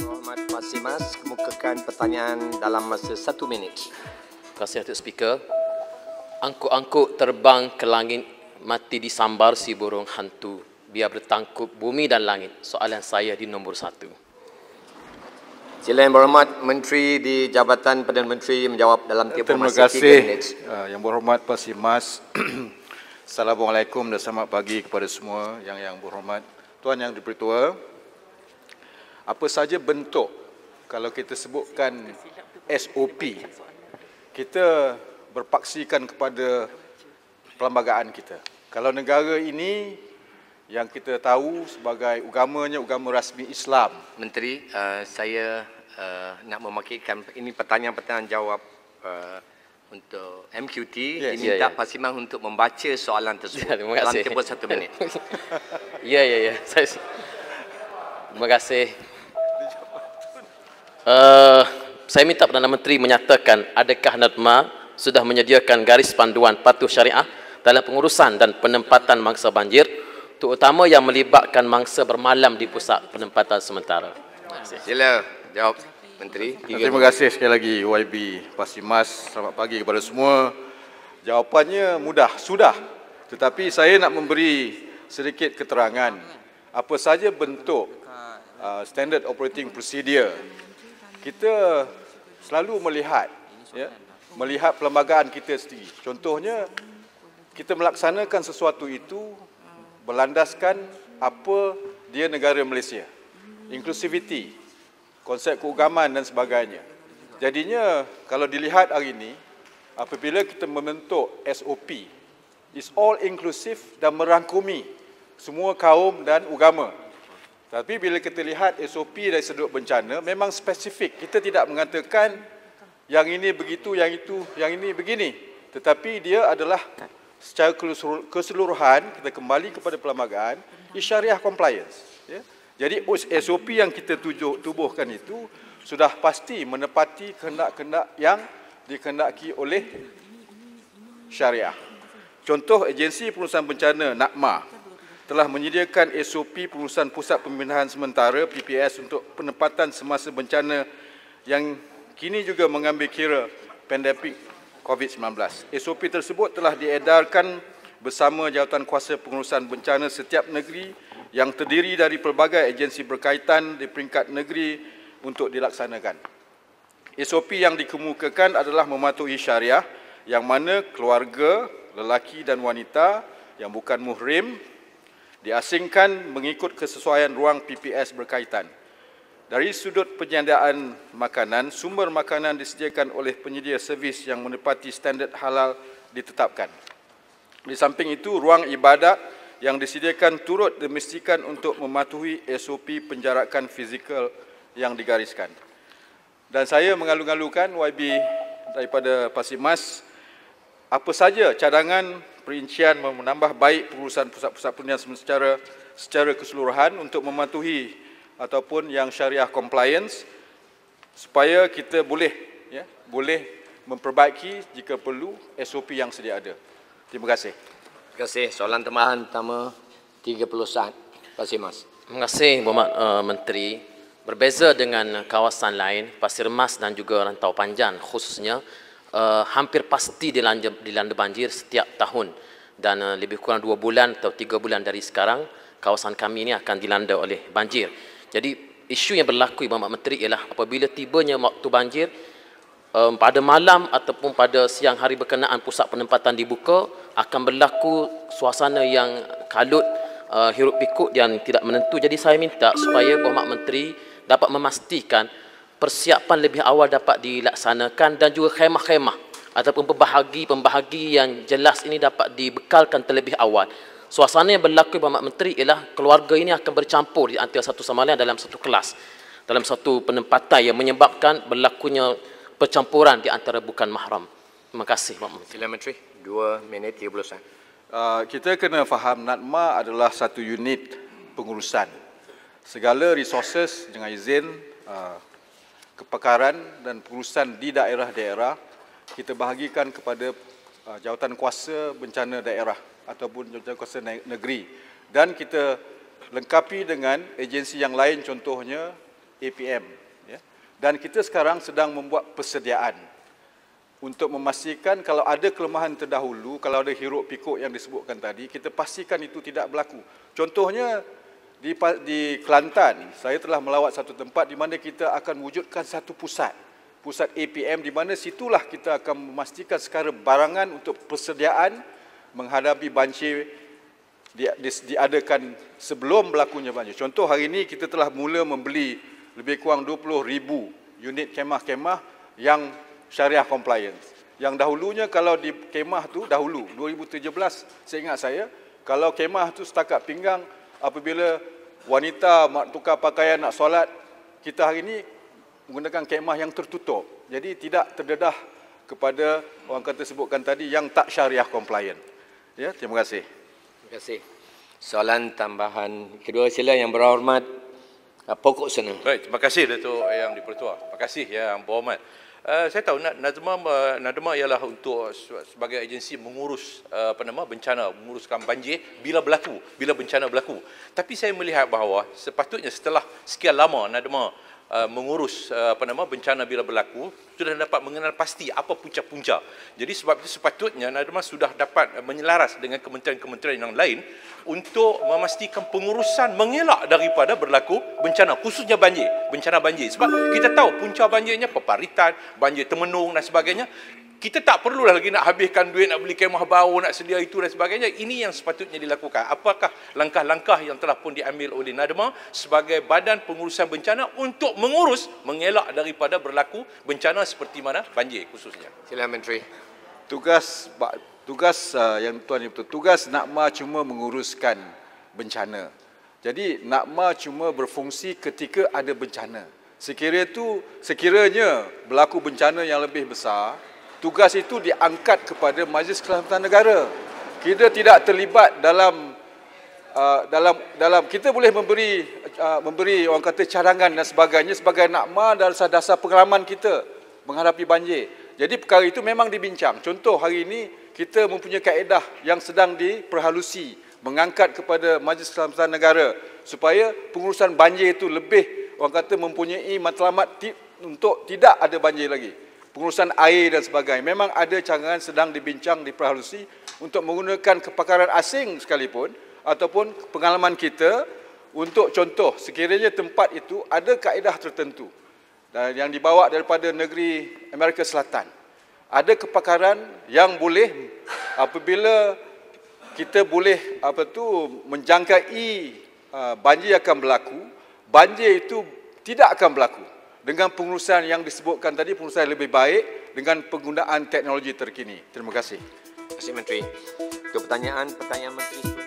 Rahmat Pasimas kemukakan pertanyaan dalam masa satu minit. Terima kasih Atuk Speaker. Angkut-angkut terbang ke langit mati disambar si burung hantu biar bertangkup bumi dan langit. Soalan saya di nombor satu. Sila yang berhormat Menteri di Jabatan Perdana Menteri menjawab dalam tempoh masa Terima kasih. Eh, yang berhormat Pak Simas, Assalamualaikum dan selamat pagi kepada semua yang yang berhormat. Tuan Yang Dipertua, apa saja bentuk kalau kita sebutkan SOP, kita berpaksikan kepada perlembagaan kita. Kalau negara ini yang kita tahu sebagai agamanya agama rasmi Islam. Menteri, uh, saya uh, nak memakilkan ini pertanyaan-pertanyaan jawab uh, untuk MQT yes, diminta ya, yeah, yeah. Pak Simang untuk membaca soalan tersebut yeah, terima kasih. dalam tempoh satu minit. Ya, ya, ya. Terima kasih. Uh, saya minta Perdana Menteri menyatakan adakah NADMA sudah menyediakan garis panduan patuh syariah dalam pengurusan dan penempatan mangsa banjir terutama yang melibatkan mangsa bermalam di pusat penempatan sementara. Sila jawab. Menteri. Terima, terima kasih sekali lagi YB Pasimas. Selamat pagi kepada semua. Jawapannya mudah, sudah. Tetapi saya nak memberi sedikit keterangan apa saja bentuk uh, standard operating procedure. Kita selalu melihat ya, melihat perlembagaan kita sendiri. Contohnya kita melaksanakan sesuatu itu berlandaskan apa dia negara Malaysia. Inclusivity, konsep keugaman dan sebagainya. Jadinya kalau dilihat hari ini apabila kita membentuk SOP is all inclusive dan merangkumi semua kaum dan agama. Tapi bila kita lihat SOP dari sudut bencana memang spesifik. Kita tidak mengatakan yang ini begitu, yang itu, yang ini begini. Tetapi dia adalah secara keseluruhan kita kembali kepada perlembagaan is compliance. Yeah. Jadi SOP yang kita tujuh, tubuhkan itu sudah pasti menepati kehendak-kehendak yang dikehendaki oleh syariah. Contoh agensi perusahaan bencana NAKMA telah menyediakan SOP perusahaan pusat pembinaan sementara PPS untuk penempatan semasa bencana yang kini juga mengambil kira pandemik COVID-19. SOP tersebut telah diedarkan bersama jawatan kuasa pengurusan bencana setiap negeri yang terdiri dari pelbagai agensi berkaitan di peringkat negeri untuk dilaksanakan. SOP yang dikemukakan adalah mematuhi syariah yang mana keluarga, lelaki dan wanita yang bukan muhrim diasingkan mengikut kesesuaian ruang PPS berkaitan. Dari sudut penyediaan makanan, sumber makanan disediakan oleh penyedia servis yang menepati standard halal ditetapkan. Di samping itu, ruang ibadat yang disediakan turut dimestikan untuk mematuhi SOP penjarakan fizikal yang digariskan. Dan saya mengalu-alukan YB daripada Pasir Mas apa saja cadangan perincian menambah baik pengurusan pusat-pusat perniagaan -pusat secara secara keseluruhan untuk mematuhi ataupun yang syariah compliance supaya kita boleh ya boleh memperbaiki jika perlu SOP yang sedia ada. Terima kasih. Terima kasih. Soalan tambahan pertama 30 saat. pasir kasih Mas. Terima kasih Bapak uh, eh, Menteri. Berbeza dengan kawasan lain, Pasir Mas dan juga Rantau panjang khususnya uh, hampir pasti dilanda, dilanda banjir setiap tahun dan uh, lebih kurang dua bulan atau tiga bulan dari sekarang kawasan kami ini akan dilanda oleh banjir. Jadi isu yang berlaku Bapak Menteri ialah apabila tibanya waktu banjir, um, pada malam ataupun pada siang hari berkenaan pusat penempatan dibuka akan berlaku suasana yang kalut uh, hirup pikuk yang tidak menentu jadi saya minta supaya Bapak Menteri dapat memastikan persiapan lebih awal dapat dilaksanakan dan juga khemah-khemah ataupun pembahagi-pembahagi yang jelas ini dapat dibekalkan terlebih awal. Suasana yang berlaku Bapak Menteri ialah keluarga ini akan bercampur di antara satu sama lain dalam satu kelas, dalam satu penempatan yang menyebabkan berlakunya percampuran di antara bukan mahram. Terima kasih, Pak Menteri. Sila Menteri, dua minit 30 saat. Uh, kita kena faham NADMA adalah satu unit pengurusan. Segala resources dengan izin, uh, kepakaran dan pengurusan di daerah-daerah kita bahagikan kepada uh, jawatan kuasa bencana daerah ataupun jawatan kuasa negeri. Dan kita lengkapi dengan agensi yang lain contohnya APM dan kita sekarang sedang membuat persediaan untuk memastikan kalau ada kelemahan terdahulu, kalau ada hiruk pikuk yang disebutkan tadi, kita pastikan itu tidak berlaku. Contohnya di, di Kelantan, saya telah melawat satu tempat di mana kita akan wujudkan satu pusat, pusat APM di mana situlah kita akan memastikan secara barangan untuk persediaan menghadapi banjir di, di, diadakan sebelum berlakunya banjir. Contoh hari ini kita telah mula membeli lebih kurang ribu unit kemah-kemah yang syariah compliance. Yang dahulunya kalau di kemah tu dahulu 2017 saya ingat saya kalau kemah tu setakat pinggang apabila wanita nak tukar pakaian nak solat kita hari ini menggunakan kemah yang tertutup. Jadi tidak terdedah kepada orang kata sebutkan tadi yang tak syariah compliant. Ya, terima kasih. Terima kasih. Soalan tambahan kedua sila yang berhormat Ah, pokok sana. Baik, terima kasih Datuk Yang Dipertua. Terima kasih Yang ya, Berhormat. Uh, ah, saya tahu Nadema uh, Nadema ialah untuk sebagai agensi mengurus uh, apa nama bencana, menguruskan banjir bila berlaku, bila bencana berlaku. Tapi saya melihat bahawa sepatutnya setelah sekian lama Nadema uh, mengurus uh, apa nama bencana bila berlaku sudah dapat mengenal pasti apa punca-punca. Jadi sebab itu sepatutnya Nadema sudah dapat uh, menyelaras dengan kementerian-kementerian yang lain untuk memastikan pengurusan mengelak daripada berlaku bencana khususnya banjir, bencana banjir. Sebab kita tahu punca banjirnya peparitan, banjir temenung dan sebagainya kita tak perlulah lagi nak habiskan duit nak beli kemah baru nak sedia itu dan sebagainya ini yang sepatutnya dilakukan apakah langkah-langkah yang telah pun diambil oleh Nadema sebagai badan pengurusan bencana untuk mengurus mengelak daripada berlaku bencana seperti mana banjir khususnya sila menteri tugas tugas uh, yang tuan itu tugas Nakma cuma menguruskan bencana jadi Nakma cuma berfungsi ketika ada bencana sekiranya tu sekiranya berlaku bencana yang lebih besar tugas itu diangkat kepada Majlis Keselamatan Negara. Kita tidak terlibat dalam uh, dalam dalam kita boleh memberi uh, memberi orang kata cadangan dan sebagainya sebagai nakma dan dasar-dasar pengalaman kita menghadapi banjir. Jadi perkara itu memang dibincang. Contoh hari ini kita mempunyai kaedah yang sedang diperhalusi mengangkat kepada Majlis Keselamatan Negara supaya pengurusan banjir itu lebih orang kata mempunyai matlamat untuk tidak ada banjir lagi pengurusan air dan sebagainya. Memang ada cangangan sedang dibincang, diperhalusi untuk menggunakan kepakaran asing sekalipun ataupun pengalaman kita untuk contoh sekiranya tempat itu ada kaedah tertentu dan yang dibawa daripada negeri Amerika Selatan ada kepakaran yang boleh apabila kita boleh apa tu menjangkai uh, banjir akan berlaku banjir itu tidak akan berlaku dengan pengurusan yang disebutkan tadi pengurusan yang lebih baik dengan penggunaan teknologi terkini. Terima kasih. Terima kasih Menteri. Itu pertanyaan pertanyaan Menteri.